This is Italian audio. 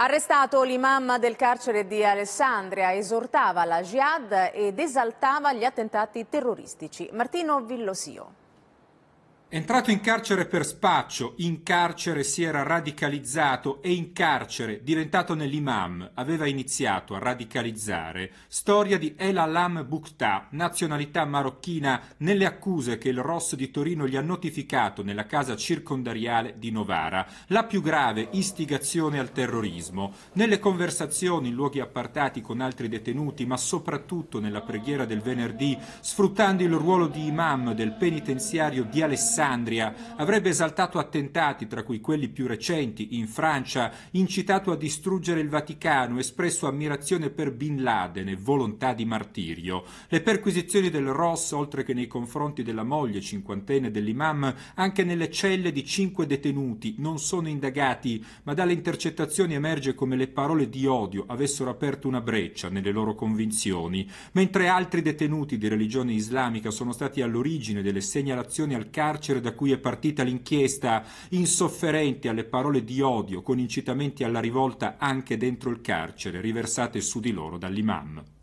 Arrestato l'imam del carcere di Alessandria, esortava la jihad ed esaltava gli attentati terroristici. Martino Villosio. Entrato in carcere per spaccio, in carcere si era radicalizzato e in carcere, diventato nell'imam, aveva iniziato a radicalizzare. Storia di El Alam Bukhta, nazionalità marocchina, nelle accuse che il Ross di Torino gli ha notificato nella casa circondariale di Novara. La più grave istigazione al terrorismo. Nelle conversazioni in luoghi appartati con altri detenuti, ma soprattutto nella preghiera del venerdì, sfruttando il ruolo di imam del penitenziario di Alessandro, Alessandria, avrebbe esaltato attentati, tra cui quelli più recenti in Francia, incitato a distruggere il Vaticano, espresso ammirazione per Bin Laden e volontà di martirio. Le perquisizioni del Ross, oltre che nei confronti della moglie cinquantenne dell'imam, anche nelle celle di cinque detenuti, non sono indagati, ma dalle intercettazioni emerge come le parole di odio avessero aperto una breccia nelle loro convinzioni, mentre altri detenuti di religione islamica sono stati all'origine delle segnalazioni al carcere carcere da cui è partita l'inchiesta, insofferenti alle parole di odio con incitamenti alla rivolta anche dentro il carcere riversate su di loro dall'imam.